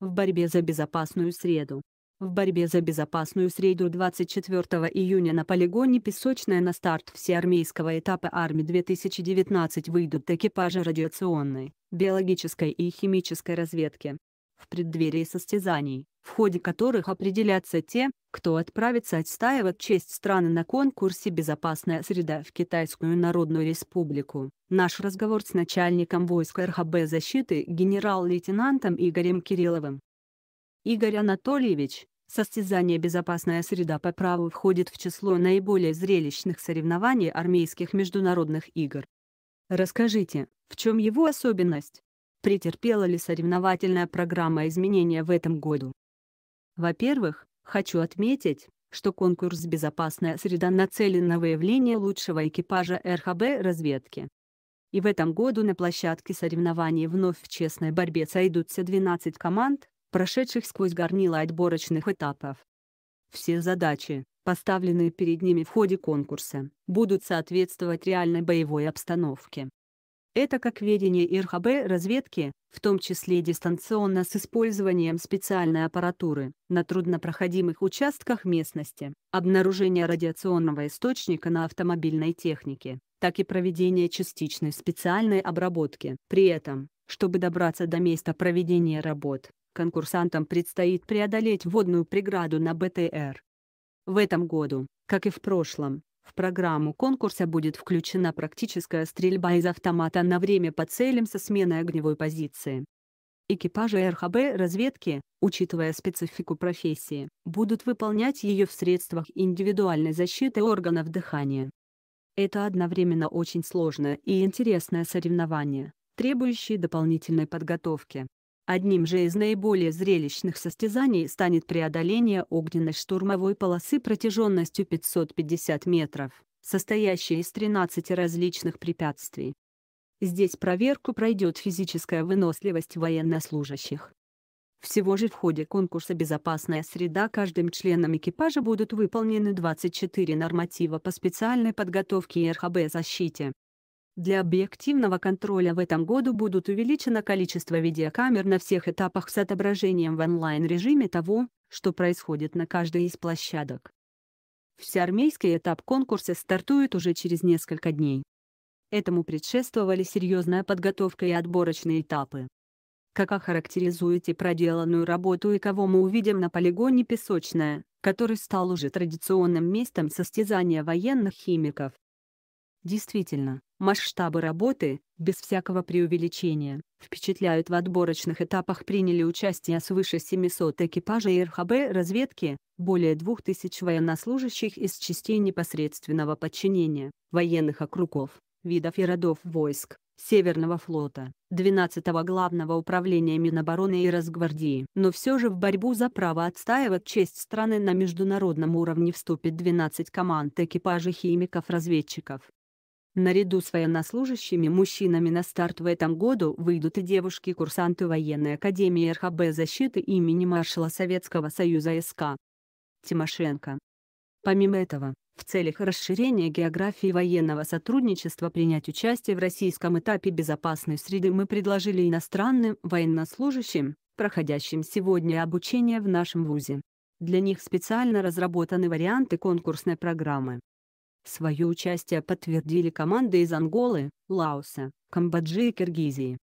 в борьбе за безопасную среду. В борьбе за безопасную среду 24 июня на полигоне «Песочная» на старт всеармейского этапа «Армии-2019» выйдут экипажи радиационной, биологической и химической разведки, в преддверии состязаний, в ходе которых определятся те, кто отправится отстаивать честь страны на конкурсе «Безопасная среда» в Китайскую Народную Республику. Наш разговор с начальником войск РХБ защиты генерал-лейтенантом Игорем Кирилловым. Игорь Анатольевич, Состязание «Безопасная среда» по праву входит в число наиболее зрелищных соревнований армейских международных игр. Расскажите, в чем его особенность? претерпела ли соревновательная программа изменения в этом году. Во-первых, хочу отметить, что конкурс «Безопасная среда» нацелен на выявление лучшего экипажа РХБ разведки. И в этом году на площадке соревнований вновь в честной борьбе сойдутся 12 команд, прошедших сквозь горнило отборочных этапов. Все задачи, поставленные перед ними в ходе конкурса, будут соответствовать реальной боевой обстановке. Это как ведение ИРХБ разведки, в том числе дистанционно с использованием специальной аппаратуры, на труднопроходимых участках местности, обнаружение радиационного источника на автомобильной технике, так и проведение частичной специальной обработки. При этом, чтобы добраться до места проведения работ, конкурсантам предстоит преодолеть водную преграду на БТР. В этом году, как и в прошлом, в программу конкурса будет включена практическая стрельба из автомата на время по целям со сменой огневой позиции. Экипажи РХБ разведки, учитывая специфику профессии, будут выполнять ее в средствах индивидуальной защиты органов дыхания. Это одновременно очень сложное и интересное соревнование, требующее дополнительной подготовки. Одним же из наиболее зрелищных состязаний станет преодоление огненной штурмовой полосы протяженностью 550 метров, состоящей из 13 различных препятствий. Здесь проверку пройдет физическая выносливость военнослужащих. Всего же в ходе конкурса «Безопасная среда» каждым членом экипажа будут выполнены 24 норматива по специальной подготовке и РХБ защите. Для объективного контроля в этом году будут увеличено количество видеокамер на всех этапах с отображением в онлайн-режиме того, что происходит на каждой из площадок. Всеармейский этап конкурса стартует уже через несколько дней. Этому предшествовали серьезная подготовка и отборочные этапы. Как охарактеризуете проделанную работу и кого мы увидим на полигоне «Песочная», который стал уже традиционным местом состязания военных химиков? Действительно, Масштабы работы, без всякого преувеличения, впечатляют в отборочных этапах приняли участие свыше 700 экипажей РХБ разведки, более 2000 военнослужащих из частей непосредственного подчинения, военных округов, видов и родов войск, Северного флота, 12-го Главного управления Минобороны и Росгвардии. Но все же в борьбу за право отстаивать честь страны на международном уровне вступит 12 команд экипажей химиков-разведчиков, Наряду с военнослужащими мужчинами на старт в этом году выйдут и девушки-курсанты военной академии РХБ защиты имени маршала Советского Союза СК. Тимошенко. Помимо этого, в целях расширения географии военного сотрудничества принять участие в российском этапе безопасной среды мы предложили иностранным военнослужащим, проходящим сегодня обучение в нашем ВУЗе. Для них специально разработаны варианты конкурсной программы. Свое участие подтвердили команды из Анголы, Лаоса, Камбоджи и Киргизии.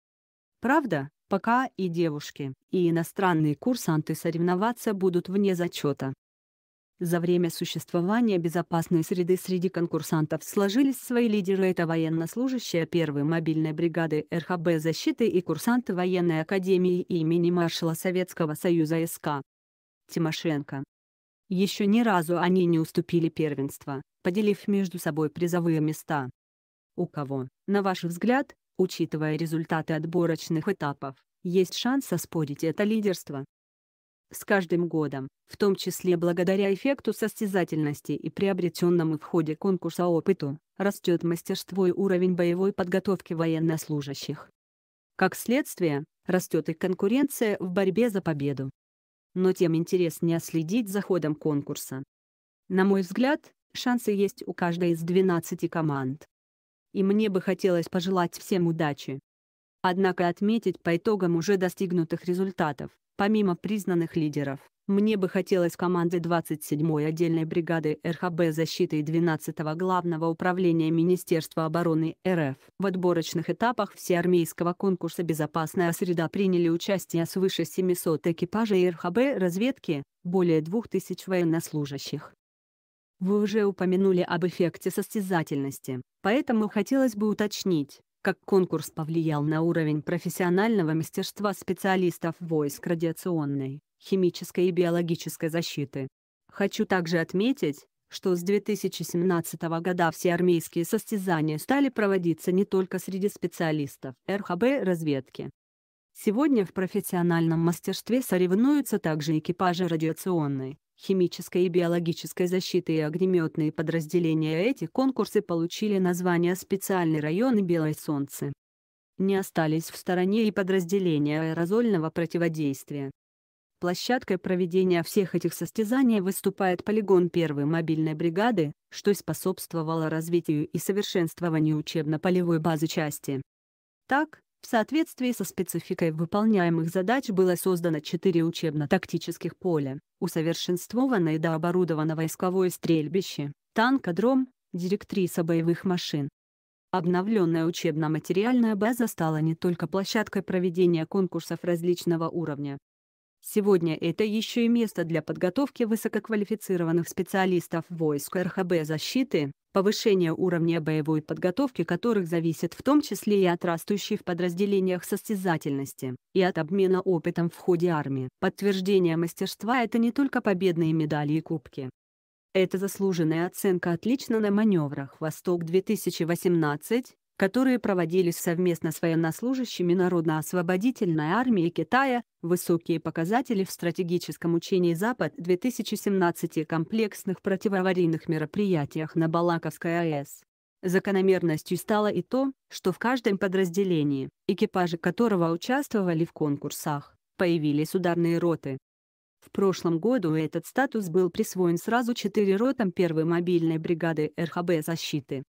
Правда, пока и девушки, и иностранные курсанты соревноваться будут вне зачета. За время существования безопасной среды среди конкурсантов сложились свои лидеры – это военнослужащие первой мобильной бригады РХБ защиты и курсанты военной академии имени маршала Советского Союза СК. Тимошенко. Еще ни разу они не уступили первенство, поделив между собой призовые места. У кого, на ваш взгляд, учитывая результаты отборочных этапов, есть шанс оспорить это лидерство? С каждым годом, в том числе благодаря эффекту состязательности и приобретенному в ходе конкурса опыту, растет мастерство и уровень боевой подготовки военнослужащих. Как следствие, растет и конкуренция в борьбе за победу. Но тем интереснее следить за ходом конкурса. На мой взгляд, Шансы есть у каждой из 12 команд. И мне бы хотелось пожелать всем удачи. Однако отметить по итогам уже достигнутых результатов, помимо признанных лидеров, мне бы хотелось команды 27-й отдельной бригады РХБ защиты и 12-го Главного управления Министерства обороны РФ. В отборочных этапах всеармейского конкурса «Безопасная среда» приняли участие свыше 700 экипажей РХБ разведки, более 2000 военнослужащих. Вы уже упомянули об эффекте состязательности, поэтому хотелось бы уточнить, как конкурс повлиял на уровень профессионального мастерства специалистов войск радиационной, химической и биологической защиты. Хочу также отметить, что с 2017 года все армейские состязания стали проводиться не только среди специалистов РХБ-разведки. Сегодня в профессиональном мастерстве соревнуются также экипажи радиационной, Химической и биологической защиты и огнеметные подразделения эти конкурсы получили название «Специальный район» и «Белое солнце». Не остались в стороне и подразделения аэрозольного противодействия. Площадкой проведения всех этих состязаний выступает полигон первой мобильной бригады, что способствовало развитию и совершенствованию учебно-полевой базы части. Так, в соответствии со спецификой выполняемых задач было создано четыре учебно-тактических поля, усовершенствовано и дооборудовано войсковое стрельбище, танкодром, директриса боевых машин. Обновленная учебно-материальная база стала не только площадкой проведения конкурсов различного уровня, Сегодня это еще и место для подготовки высококвалифицированных специалистов войск РХБ защиты, повышения уровня боевой подготовки которых зависит в том числе и от растущей в подразделениях состязательности, и от обмена опытом в ходе армии. Подтверждение мастерства – это не только победные медали и кубки. Это заслуженная оценка отлично на маневрах «Восток-2018», которые проводились совместно с военнослужащими Народно-освободительной армии Китая, высокие показатели в стратегическом учении «Запад-2017» и комплексных противоаварийных мероприятиях на Балаковской АЭС. Закономерностью стало и то, что в каждом подразделении, экипажи которого участвовали в конкурсах, появились ударные роты. В прошлом году этот статус был присвоен сразу четыре ротам первой мобильной бригады РХБ защиты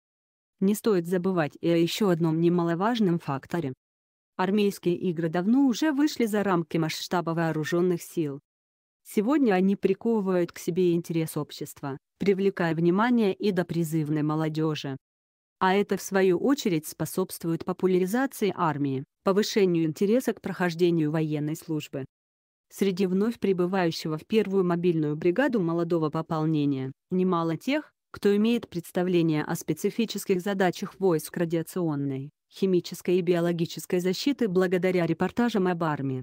не стоит забывать и о еще одном немаловажном факторе. Армейские игры давно уже вышли за рамки масштаба вооруженных сил. Сегодня они приковывают к себе интерес общества, привлекая внимание и до призывной молодежи. А это в свою очередь способствует популяризации армии, повышению интереса к прохождению военной службы. Среди вновь прибывающего в первую мобильную бригаду молодого пополнения немало тех, кто имеет представление о специфических задачах войск радиационной, химической и биологической защиты благодаря репортажам об армии.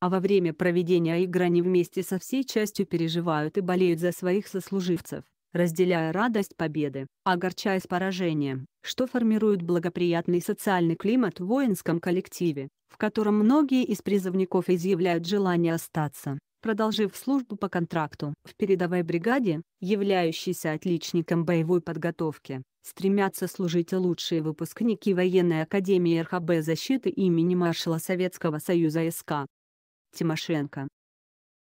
А во время проведения игр они вместе со всей частью переживают и болеют за своих сослуживцев, разделяя радость победы, огорчаясь поражением, что формирует благоприятный социальный климат в воинском коллективе, в котором многие из призывников изъявляют желание остаться продолжив службу по контракту. В передовой бригаде, являющейся отличником боевой подготовки, стремятся служить лучшие выпускники военной академии РХБ защиты имени маршала Советского Союза СК. Тимошенко.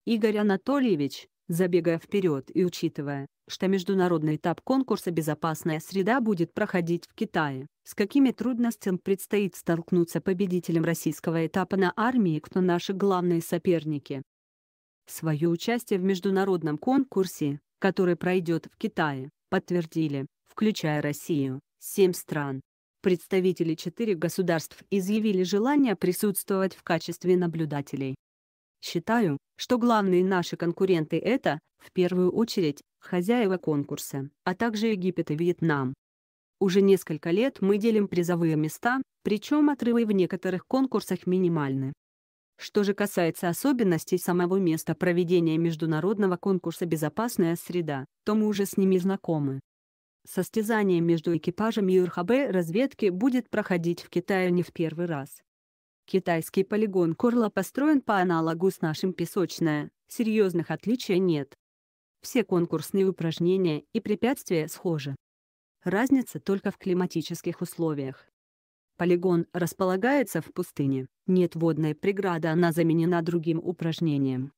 Игорь Анатольевич, забегая вперед и учитывая, что международный этап конкурса «Безопасная среда» будет проходить в Китае, с какими трудностями предстоит столкнуться победителям российского этапа на армии, кто наши главные соперники. Свое участие в международном конкурсе, который пройдет в Китае, подтвердили, включая Россию, семь стран. Представители четырех государств изъявили желание присутствовать в качестве наблюдателей. Считаю, что главные наши конкуренты это, в первую очередь, хозяева конкурса, а также Египет и Вьетнам. Уже несколько лет мы делим призовые места, причем отрывы в некоторых конкурсах минимальны. Что же касается особенностей самого места проведения международного конкурса «Безопасная среда», то мы уже с ними знакомы. Состязание между экипажами ЮРХБ разведки будет проходить в Китае не в первый раз. Китайский полигон Корла построен по аналогу с нашим песочное, серьезных отличий нет. Все конкурсные упражнения и препятствия схожи. Разница только в климатических условиях. Полигон располагается в пустыне, нет водной преграды, она заменена другим упражнением.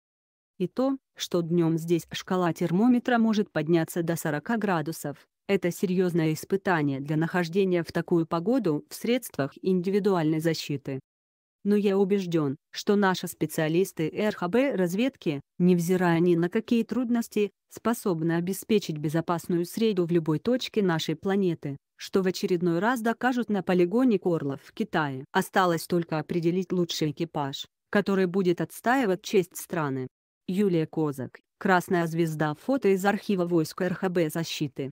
И то, что днем здесь шкала термометра может подняться до 40 градусов, это серьезное испытание для нахождения в такую погоду в средствах индивидуальной защиты. Но я убежден, что наши специалисты РХБ разведки, невзирая ни на какие трудности, способны обеспечить безопасную среду в любой точке нашей планеты что в очередной раз докажут на полигоне Корла в Китае. Осталось только определить лучший экипаж, который будет отстаивать честь страны. Юлия Козак, Красная звезда фото из архива войск РХБ защиты.